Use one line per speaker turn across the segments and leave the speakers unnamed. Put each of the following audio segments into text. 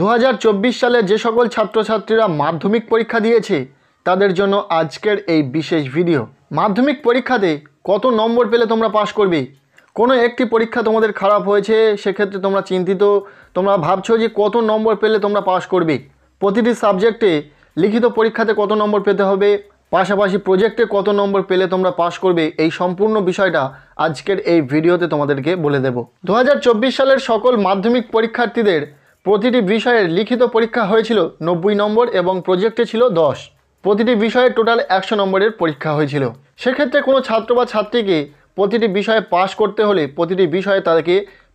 দু সালে যে সকল ছাত্রছাত্রীরা মাধ্যমিক পরীক্ষা দিয়েছে তাদের জন্য আজকের এই বিশেষ ভিডিও মাধ্যমিক পরীক্ষাতে কত নম্বর পেলে তোমরা পাশ করবে কোনো একটি পরীক্ষা তোমাদের খারাপ হয়েছে সেক্ষেত্রে তোমরা চিন্তিত তোমরা ভাবছো যে কত নম্বর পেলে তোমরা পাশ করবে প্রতিটি সাবজেক্টে লিখিত পরীক্ষাতে কত নম্বর পেতে হবে পাশাপাশি প্রজেক্টে কত নম্বর পেলে তোমরা পাশ করবে এই সম্পূর্ণ বিষয়টা আজকের এই ভিডিওতে তোমাদেরকে বলে দেব দু সালের সকল মাধ্যমিক পরীক্ষার্থীদের প্রতিটি বিষয়ের লিখিত পরীক্ষা হয়েছিল নব্বই নম্বর এবং প্রজেক্টে ছিল দশ প্রতিটি বিষয়ে টোটাল একশো নম্বরের পরীক্ষা হয়েছিল সেক্ষেত্রে কোনো ছাত্র বা ছাত্রীকে প্রতিটি বিষয়ে পাশ করতে হলে প্রতিটি বিষয়ে তাদেরকে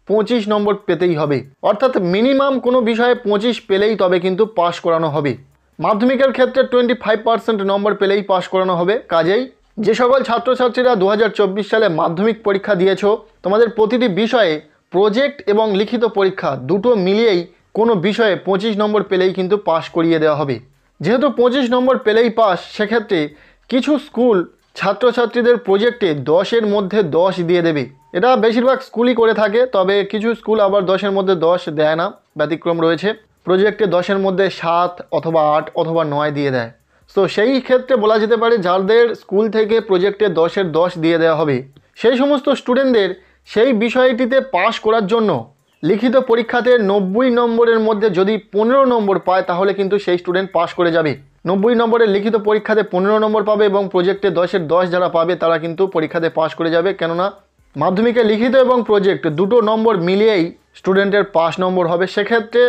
পঁচিশ নম্বর পেতেই হবে অর্থাৎ মিনিমাম কোনো বিষয়ে পঁচিশ পেলেই তবে কিন্তু পাশ করানো হবে মাধ্যমিকের ক্ষেত্রে টোয়েন্টি ফাইভ পার্সেন্ট নম্বর পেলেই পাশ করানো হবে কাজেই যে সকল ছাত্রছাত্রীরা দু সালে মাধ্যমিক পরীক্ষা দিয়েছ তোমাদের প্রতিটি বিষয়ে প্রজেক্ট এবং লিখিত পরীক্ষা দুটো মিলিয়েই কোনো বিষয়ে পঁচিশ নম্বর পেলেই কিন্তু পাশ করিয়ে দেওয়া হবে যেহেতু পঁচিশ নম্বর পেলেই পাস সেক্ষেত্রে কিছু স্কুল ছাত্রছাত্রীদের প্রজেক্টে দশের মধ্যে দশ দিয়ে দেবে এটা বেশিরভাগ স্কুলই করে থাকে তবে কিছু স্কুল আবার দশের মধ্যে দশ দেয় না ব্যতিক্রম রয়েছে প্রজেক্টে দশের মধ্যে সাত অথবা আট অথবা নয় দিয়ে দেয় তো সেই ক্ষেত্রে বলা যেতে পারে যাদের স্কুল থেকে প্রজেক্টে দশের দশ দিয়ে দেওয়া হবে সেই সমস্ত স্টুডেন্টদের সেই বিষয়টিতে পাশ করার জন্য লিখিত পরীক্ষাতে নব্বই নম্বরের মধ্যে যদি পনেরো নম্বর পায় তাহলে কিন্তু সেই স্টুডেন্ট পাশ করে যাবে নব্বই নম্বরের লিখিত পরীক্ষাতে পনেরো নম্বর পাবে এবং প্রজেক্টে দশের দশ যারা পাবে তারা কিন্তু পরীক্ষাতে পাশ করে যাবে কেননা মাধ্যমিকে লিখিত এবং প্রজেক্ট দুটো নম্বর মিলিয়েই স্টুডেন্টের পাস নম্বর হবে সেক্ষেত্রে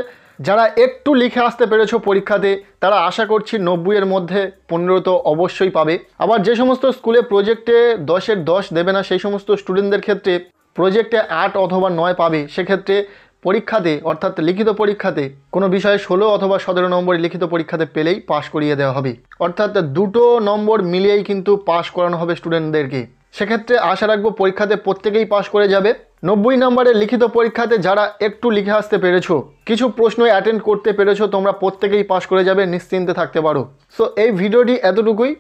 যারা একটু লিখে আসতে পেরেছো পরীক্ষাতে তারা আশা করছি নব্বইয়ের মধ্যে পনেরো তো অবশ্যই পাবে আবার যে সমস্ত স্কুলে প্রজেক্টে দশের দশ দেবে না সেই সমস্ত স্টুডেন্টদের ক্ষেত্রে প্রজেক্টে আট অথবা নয় পাবে সেক্ষেত্রে পরীক্ষাতে অর্থাৎ লিখিত পরীক্ষাতে কোনো বিষয়ে ষোলো অথবা সতেরো নম্বরে লিখিত পরীক্ষাতে পেলেই পাশ করিয়ে দেওয়া হবে অর্থাৎ দুটো নম্বর মিলিয়েই কিন্তু পাশ করানো হবে স্টুডেন্টদেরকে সেক্ষেত্রে আশা রাখবো পরীক্ষাতে প্রত্যেকেই পাশ করে যাবে নব্বই নম্বরের লিখিত পরীক্ষাতে যারা একটু লিখে আসতে পেরেছো কিছু প্রশ্ন অ্যাটেন্ড করতে পেরেছো তোমরা প্রত্যেকেই পাশ করে যাবে নিশ্চিন্তে থাকতে পারো সো এই ভিডিওটি এতটুকুই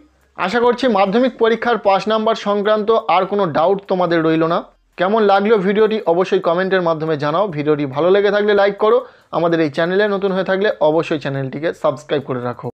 আশা করছি মাধ্যমিক পরীক্ষার পাশ নাম্বার সংক্রান্ত আর কোনো ডাউট তোমাদের রইল না কেমন লাগলো ভিডিওটি অবশ্যই কমেন্টের মাধ্যমে জানাও ভিডিওটি ভালো লেগে থাকলে লাইক করো আমাদের এই চ্যানেলে নতুন হয়ে থাকলে অবশ্যই চ্যানেলটিকে সাবস্ক্রাইব করে রাখো